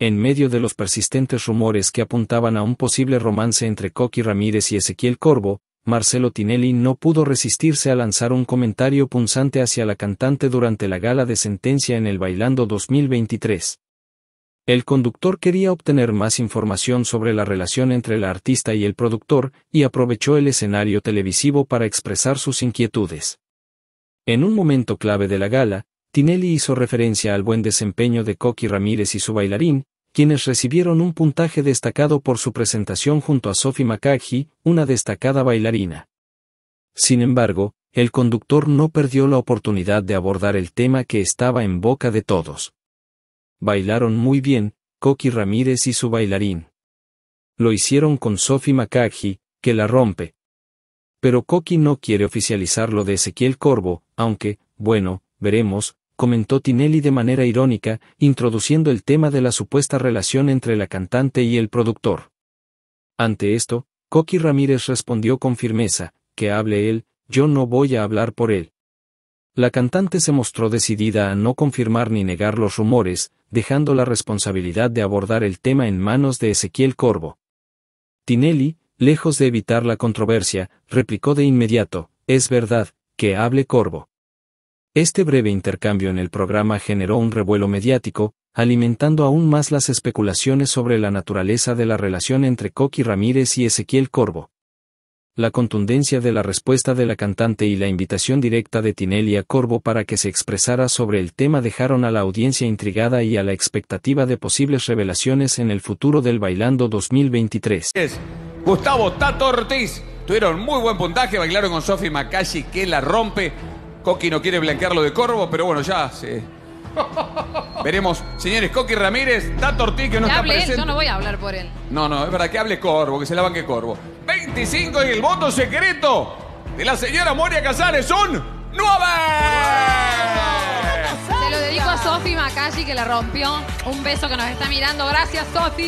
En medio de los persistentes rumores que apuntaban a un posible romance entre Coqui Ramírez y Ezequiel Corvo, Marcelo Tinelli no pudo resistirse a lanzar un comentario punzante hacia la cantante durante la gala de sentencia en el Bailando 2023. El conductor quería obtener más información sobre la relación entre la artista y el productor, y aprovechó el escenario televisivo para expresar sus inquietudes. En un momento clave de la gala, Tinelli hizo referencia al buen desempeño de Coqui Ramírez y su bailarín, quienes recibieron un puntaje destacado por su presentación junto a Sophie Makagi, una destacada bailarina. Sin embargo, el conductor no perdió la oportunidad de abordar el tema que estaba en boca de todos. Bailaron muy bien, Coqui Ramírez y su bailarín. Lo hicieron con Sophie Makagi, que la rompe. Pero Coqui no quiere oficializar lo de Ezequiel Corvo, aunque, bueno, veremos, comentó Tinelli de manera irónica, introduciendo el tema de la supuesta relación entre la cantante y el productor. Ante esto, Coqui Ramírez respondió con firmeza, que hable él, yo no voy a hablar por él. La cantante se mostró decidida a no confirmar ni negar los rumores, dejando la responsabilidad de abordar el tema en manos de Ezequiel Corvo. Tinelli, lejos de evitar la controversia, replicó de inmediato, es verdad, que hable Corvo. Este breve intercambio en el programa generó un revuelo mediático, alimentando aún más las especulaciones sobre la naturaleza de la relación entre Coqui Ramírez y Ezequiel Corvo. La contundencia de la respuesta de la cantante y la invitación directa de Tinelli a Corvo para que se expresara sobre el tema dejaron a la audiencia intrigada y a la expectativa de posibles revelaciones en el futuro del Bailando 2023. Gustavo Tato Ortiz tuvieron muy buen puntaje, bailaron con Sofi Makashi que la rompe Coqui no quiere blanquearlo de Corvo, pero bueno, ya se... Veremos. Señores, Coqui Ramírez, da Ortiz, que no está hable él, yo no voy a hablar por él. No, no, es para que hable Corvo, que se la banque Corvo. 25 y el voto secreto de la señora Moria Casares son 9. Se lo dedico a Sofi Macalli, que la rompió. Un beso que nos está mirando. Gracias, Sofi.